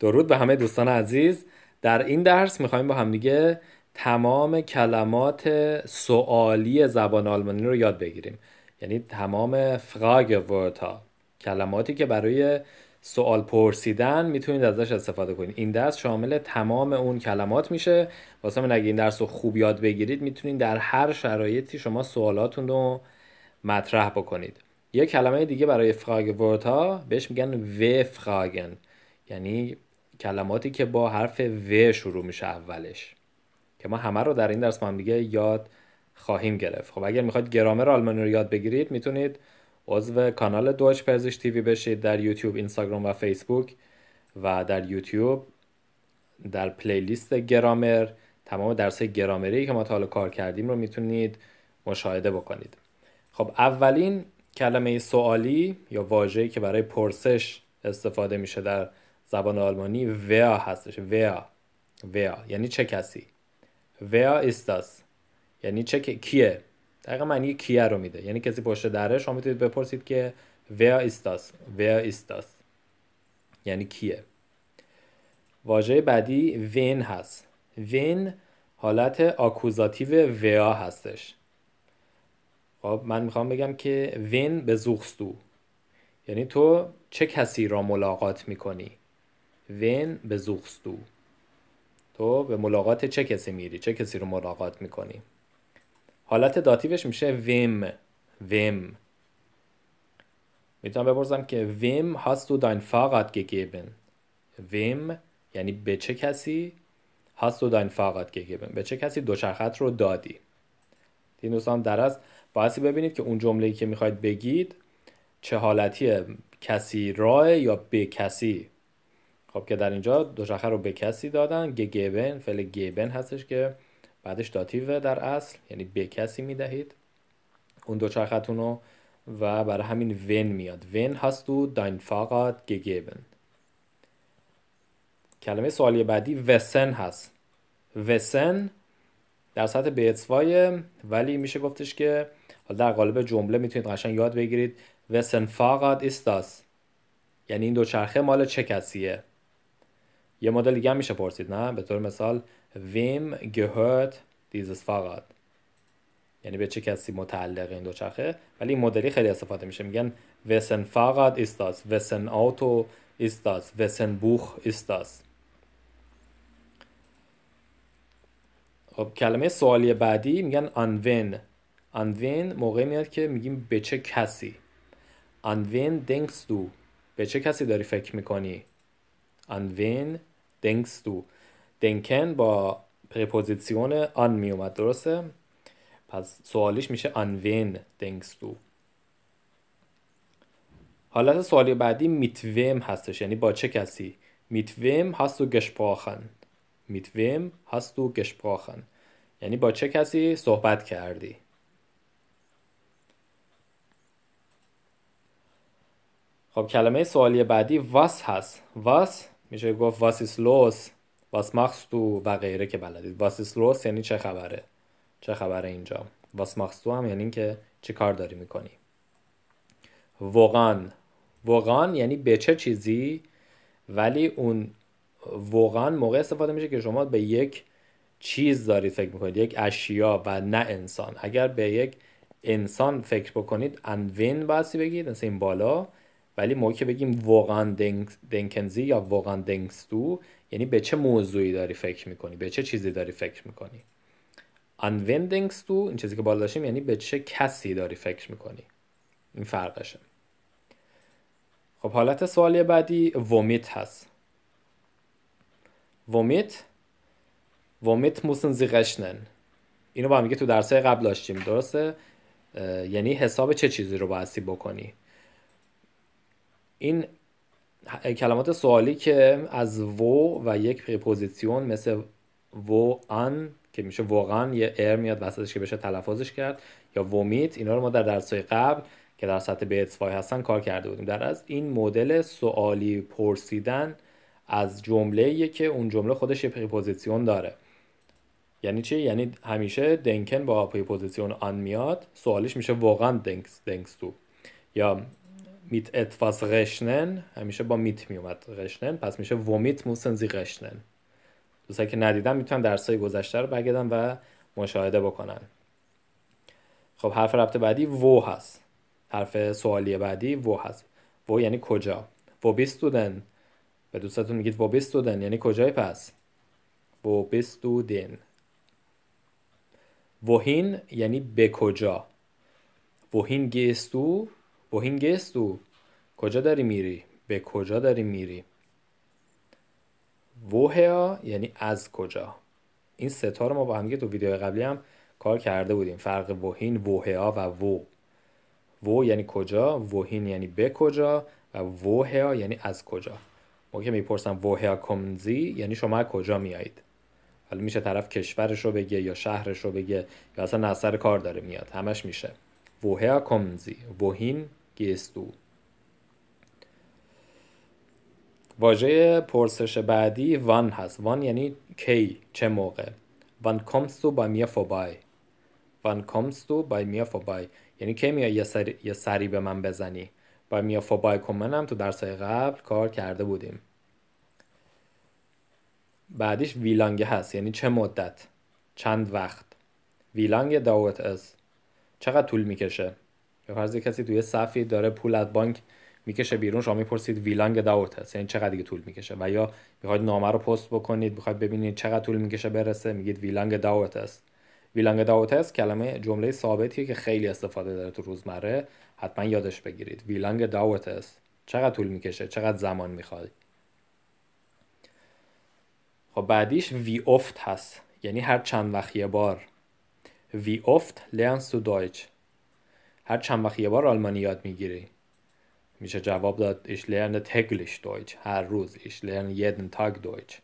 درود به همه دوستان عزیز در این درس میخوایم با همدیگه تمام کلمات سوالی زبان آلمانی رو یاد بگیریم یعنی تمام فراگ ورتا کلماتی که برای سوال پرسیدن میتونید ازش استفاده کنید این درس شامل تمام اون کلمات میشه واسه من اگه این درس رو خوب یاد بگیرید میتونید در هر شرایطی شما سوالاتون رو مطرح بکنید یه کلمه دیگه برای فراگ ورتا بهش میگن و فراگن یعنی کلماتی که با حرف و شروع میشه اولش که ما همه رو در این درس هم دیگه یاد خواهیم گرفت خب اگر میخواید گرامر آلمانی رو یاد بگیرید میتونید عضو کانال دوچ پرزش تیوی بشید در یوتیوب اینستاگرام و فیسبوک و در یوتیوب در پلیلیست گرامر تمام درس گرامری که ما تا حالا کار کردیم رو میتونید مشاهده بکنید خب اولین کلمه سوالی یا واژه‌ای که برای پرسش استفاده میشه در زبان آلمانی ویا هستش ویا ویا یعنی چه کسی ویا است یعنی چه کیه دقیقا معنی کیه رو میده یعنی کسی پشت دره شما میتونید بپرسید که ویا ist das wer یعنی کیه واژه بعدی وین هست وین حالت آکوزاتیو وا هستش خب من میخوام بگم که وین به زوخستو یعنی تو چه کسی را ملاقات میکنی ون بزوخستو تو به ملاقات چه کسی میری چه کسی رو ملاقات میکنی حالت داتیوش میشه ویم ویم میتونم بپرسم که ویم هست تو dein ویم یعنی به چه کسی هست تو به چه کسی دوچرخت رو دادی این دوستان در از ببینید که اون جمله‌ای که میخواید بگید چه حالتیه کسی رای یا به کسی خب که در اینجا دوچرخه رو به کسی دادن گگبن فعل گیبن هستش که بعدش داتیو در اصل یعنی به کسی میدهید اون دوچرختون رو و برای همین ون میاد ون هست تو داین فقط گیبن کلمه سوالی بعدی وسن هست وسن در سطح به ولی میشه گفتش که در قالب جمله میتونید قشنگ یاد بگیرید وسن فقط استاس یعنی این دوچرخه مال چه کسیه یه مدل دیگه میشه پرسید نه به طور مثال ویم گهرت دیزس فقط یعنی به چه کسی متعلق این دوچرخه ولی این مدلی خیلی استفاده میشه میگن وسن فقط استاس وسن آوتو استاس وسن بوخ استاس خب کلمه سوالی بعدی میگن آن انوین موقعی میاد که میگیم به چه کسی آن دنکس دو به چه کسی داری فکر میکنی an wen denkst du denken با پرپوزیسیون آن میومد درسته پس سوالیش میشه آن وین denkst حالت سوالی بعدی میتویم هستش یعنی با چه کسی میت ویم hast du gesprochen میت ویم hast du gesprochen یعنی با چه کسی صحبت کردی خب کلمه سوالی بعدی واس هست واس میشه گفت لوس واس ماخس تو و غیره که بلدید لوس یعنی چه خبره چه خبره اینجا واس هم یعنی که چه کار داری میکنی وقان وقان یعنی به چه چیزی ولی اون وقان موقع استفاده میشه که شما به یک چیز دارید فکر میکنید یک اشیا و نه انسان اگر به یک انسان فکر بکنید انوین بایستی بگید مثل این بالا ولی موقعی که بگیم واقعا دنکنزی یا واقعا دنگستو یعنی به چه موضوعی داری فکر میکنی به چه چیزی داری فکر میکنی anwendingst دنگستو این چیزی که بالا داشتیم یعنی به چه کسی داری فکر میکنی این فرقشه خب حالت سوالی بعدی ومیت هست ومیت ومیت موسن زیغشنن اینو با هم تو درسای قبل داشتیم درسته یعنی حساب چه چیزی رو باید بکنی این کلمات سوالی که از و و یک پریپوزیسیون مثل و آن که میشه واقعا یه ار میاد وسطش که بشه تلفظش کرد یا ومیت اینا رو ما در درسای قبل که در سطح به هستن کار کرده بودیم در از این مدل سوالی پرسیدن از جمله که اون جمله خودش یه پریپوزیسیون داره یعنی چی یعنی همیشه دنکن با پریپوزیسیون آن میاد سوالش میشه واقعا دنکس دنکس تو یا میت etwas رشنن همیشه با میت میومد رشنن پس میشه ومیت موسن زی رشنن دوستایی که ندیدن میتونن درسای گذشته رو برگردن و مشاهده بکنن خب حرف رابطه بعدی و هست حرف سوالی بعدی و هست وو یعنی کجا وو بیستودن به دوستتون میگید وو بیستودن یعنی کجای پس وو بیستودن وهین یعنی به کجا وهین گیستو گستو کجا داری میری به کجا داری میری ووهیا یعنی از کجا این ستا رو ما با همگه تو ویدیو قبلی هم کار کرده بودیم فرق وهین ووهیا و وو وو یعنی کجا وهین یعنی به کجا و ووهیا یعنی از کجا موقع که میپرسم ووهیا کمزی یعنی شما کجا میایید حالا میشه طرف کشورش رو بگه یا شهرش رو بگه یا اصلا نصر کار داره میاد همش میشه ووهیا کمزی وهین، گیستو واژه پرسش بعدی وان هست وان یعنی کی چه موقع وان کمستو تو بای میا فوبای وان تو بای میا فوبای یعنی کی میای یه, سری... یه سری به من بزنی با میا فوبای کمن هم تو درسای قبل کار کرده بودیم بعدیش ویلانگه هست یعنی چه مدت چند وقت ویلانگ داوت از چقدر طول میکشه یا فرض کسی توی صفی داره پول از بانک میکشه بیرون شما میپرسید ویلانگ داوت هست یعنی چقدر دیگه طول میکشه و یا میخواید نامه رو پست بکنید میخواید ببینید چقدر طول میکشه برسه میگید ویلانگ داوت است ویلانگ داوت است کلمه جمله ثابتیه که خیلی استفاده داره تو روزمره حتما یادش بگیرید ویلانگ داوت است چقدر طول میکشه چقدر زمان میخواد خب بعدیش وی افت هست یعنی هر چند وقت یه بار وی افت تو دویچ هر چند وقت یه بار آلمانی یاد میگیری میشه جواب داد ich lerne täglich Deutsch هر روز ich lerne jeden Tag Deutsch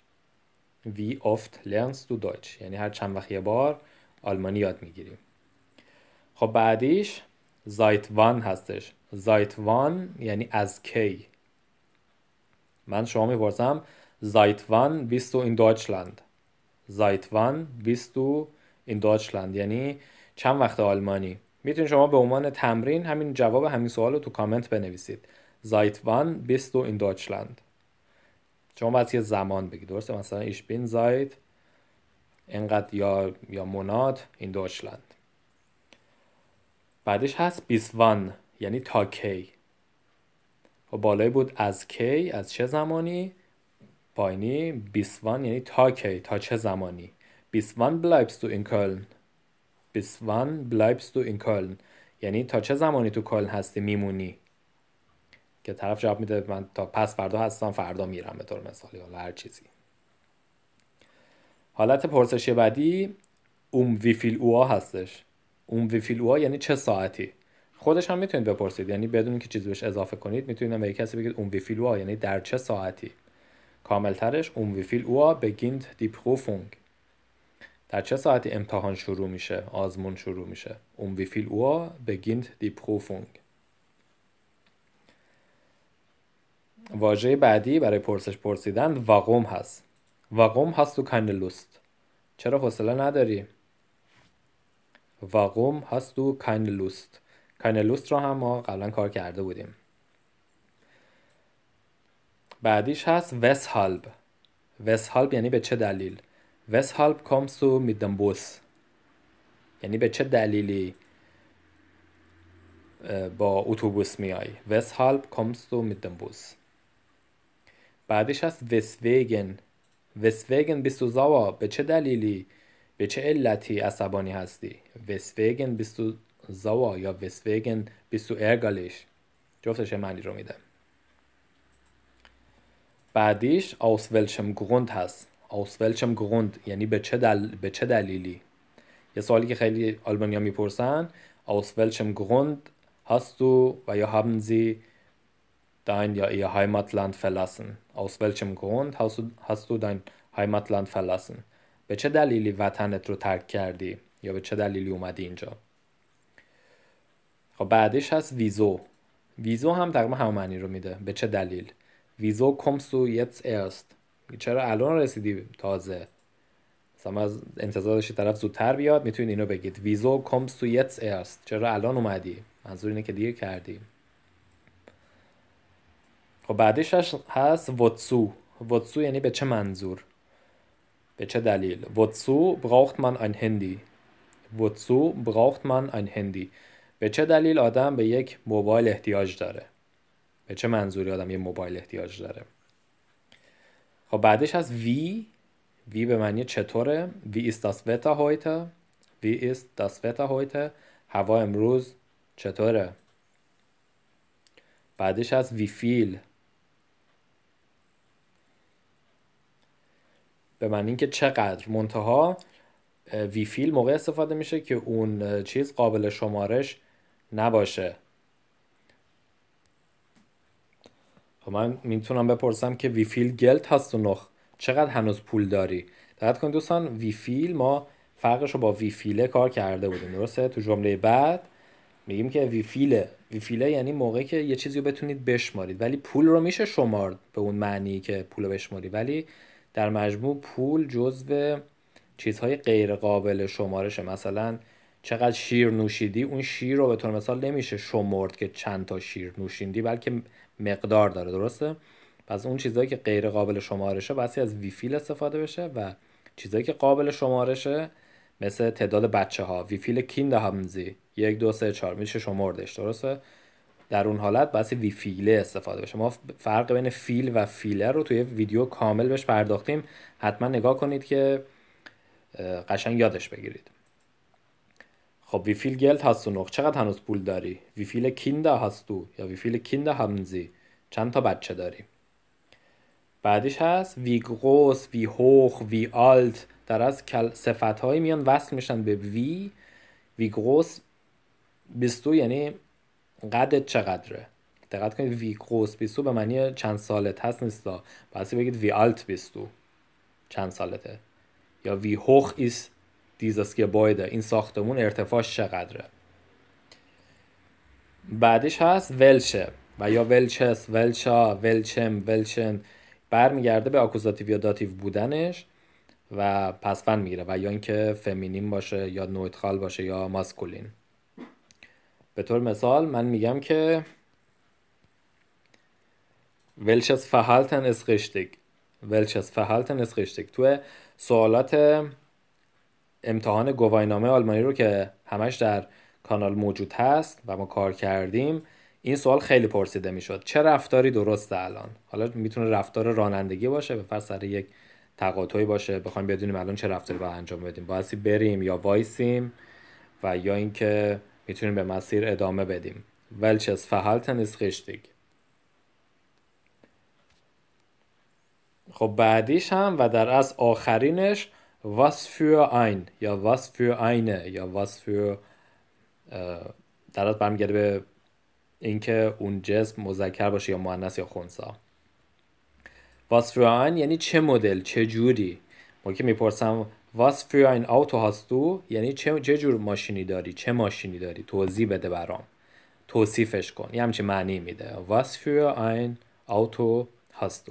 wie oft lernst du Deutsch یعنی هر چند وقت یه بار آلمانی یاد میگیری خب بعدیش seit wann هستش seit wann یعنی از کی من شما میپرسم seit wann bist du in Deutschland seit wann bist du in Deutschland یعنی چند وقت آلمانی میتونید شما به عنوان تمرین همین جواب همین سوال رو تو کامنت بنویسید زایت وان بیستو این دوچلند شما باید یه زمان بگید درسته مثلا ایش بین زایت اینقدر یا یا موناد این دوچلند بعدش هست وان یعنی تا کی و خب بالایی بود از کی از چه زمانی پایینی وان یعنی تا کی تا چه زمانی بیست وان تو این کلن bis wann bleibst du in کلن یعنی تا چه زمانی تو کلن هستی میمونی که طرف جواب میده من تا پس فردا هستم فردا میرم به طور مثالی حالا هر چیزی حالت پرسش بعدی اوم ویفیل اوا هستش اوم ویفیل اوا یعنی چه ساعتی خودش هم میتونید بپرسید یعنی بدون که چیزی بهش اضافه کنید میتونید به کسی بگید اوم ویفیل اوا یعنی در چه ساعتی کاملترش اوم ویفیل اوا بگیند دی پروفونگ در چه ساعتی امتحان شروع میشه آزمون شروع میشه اون وی فیل beginnt die واژه بعدی برای پرسش پرسیدن وقوم هست وقوم هست تو keine لست چرا حوصله نداری وقوم هست تو keine لست keine لست رو هم ما قبلا کار کرده بودیم بعدیش هست weshalb weshalb یعنی به چه دلیل weshalb kommst du mit dem Bus یعنی به چه دلیلی با اتوبوس میای weshalb kommst du mit dem Bus بعدش هست weswegen weswegen bist du sauer به چه دلیلی به چه علتی عصبانی هستی weswegen bist du sauer یا weswegen bist du ärgerlich جفتش معنی رو میده بعدیش aus welchem Grund هست aus welchem Grund یعنی به چه, دل... به چه دلیلی یه سوالی که خیلی آلبانیا میپرسن aus welchem Grund hast du و یا haben sie dein یا ihr Heimatland verlassen aus welchem Grund hast du, hast du dein Heimatland verlassen به چه دلیلی وطنت رو ترک کردی یا به چه دلیلی اومدی اینجا خب بعدش هست ویزو ویزو هم تقریبا همه معنی رو میده به چه دلیل ویزو kommst du jetzt erst چرا الان رسیدی تازه مثلا از انتظار طرف زودتر بیاد میتونید اینو بگید ویزو کمس تو یتس چرا الان اومدی منظور اینه که دیر کردی خب بعدش هست وتسو وتسو یعنی به چه منظور به چه دلیل وتسو braucht من ein هندی وتسو braucht من ein هندی به چه دلیل آدم به یک موبایل احتیاج داره به چه منظوری آدم یه موبایل احتیاج داره خب بعدش از وی وی به معنی چطوره وی است داس وی است داس هوا امروز چطوره بعدش از وی فیل به معنی اینکه چقدر منتها فیل موقع استفاده میشه که اون چیز قابل شمارش نباشه خب من میتونم بپرسم که ویفیل گلت هست و نخ چقدر هنوز پول داری دقت کنید دوستان ویفیل ما فرقش رو با ویفیله کار کرده بودیم درسته تو جمله بعد میگیم که وی ویفیله یعنی موقعی که یه چیزی رو بتونید بشمارید ولی پول رو میشه شمارد به اون معنی که پول رو بشماری ولی در مجموع پول جزو چیزهای غیر قابل شمارشه مثلا چقدر شیر نوشیدی اون شیر رو به مثال نمیشه شمرد که چند تا شیر نوشیدی بلکه مقدار داره درسته پس اون چیزهایی که غیر قابل شمارشه بسی از ویفیل استفاده بشه و چیزهایی که قابل شمارشه مثل تعداد بچه ها ویفیل کیند همزی یک دو سه چهار میشه شمردش درسته در اون حالت بسی ویفیله استفاده بشه ما فرق بین فیل و فیلر رو توی ویدیو کامل بهش پرداختیم حتما نگاه کنید که قشنگ یادش بگیرید خب ویفیل گلد نوخ چقدر هنوز پول داری وی ویفیل کیندا هستو یا وی فیل کینده همزی چند تا بچه داری بعدیش هست وی گروس وی هوخ وی آلت در از صفت هایی میان وصل میشن به وی وی گروس بیستو یعنی قدت چقدره دقت کنید وی گروس بیستو به معنی چند سالت هست نیستا بسی بگید وی آلت بیستو چند سالته یا وی هوخ ایست دیزاس گبایده این ساختمون ارتفاعش چقدره بعدش هست ولشه و یا ولچس ولچا ولچم ولچن برمیگرده به آکوزاتیو یا داتیو بودنش و پسفن میگیره و یا اینکه فمینین باشه یا نویتخال باشه یا ماسکولین به طور مثال من میگم که ولچس فهالتن Welches ولچس فهالتن richtig. تو سوالات امتحان گواینامه آلمانی رو که همش در کانال موجود هست و ما کار کردیم این سوال خیلی پرسیده میشد چه رفتاری درسته الان حالا میتونه رفتار رانندگی باشه به فرض سر یک تقاطعی باشه بخوایم بدونیم الان چه رفتاری باید انجام بدیم بایستی بریم یا وایسیم و یا اینکه میتونیم به مسیر ادامه بدیم ولچس فهالتن نیست richtig خب بعدیش هم و در از آخرینش was für ein یا was für eine یا was für در برمیگرده به اینکه اون جسم مذکر باشه یا مؤنث یا خونسا واس für یعنی چه مدل چه جوری ما که میپرسم واس für ein Auto hast یعنی چه, جور ماشینی داری چه ماشینی داری توضیح بده برام توصیفش کن یه همچین معنی میده واس für ein Auto hast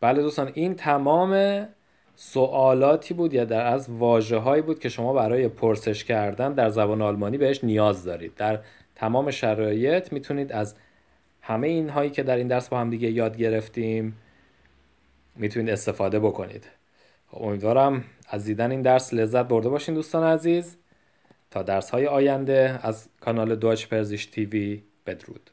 بله دوستان این تمام سوالاتی بود یا در از واجه هایی بود که شما برای پرسش کردن در زبان آلمانی بهش نیاز دارید در تمام شرایط میتونید از همه این هایی که در این درس با هم دیگه یاد گرفتیم میتونید استفاده بکنید خب، امیدوارم از دیدن این درس لذت برده باشین دوستان عزیز تا درس های آینده از کانال دوچ پرزیش تیوی بدرود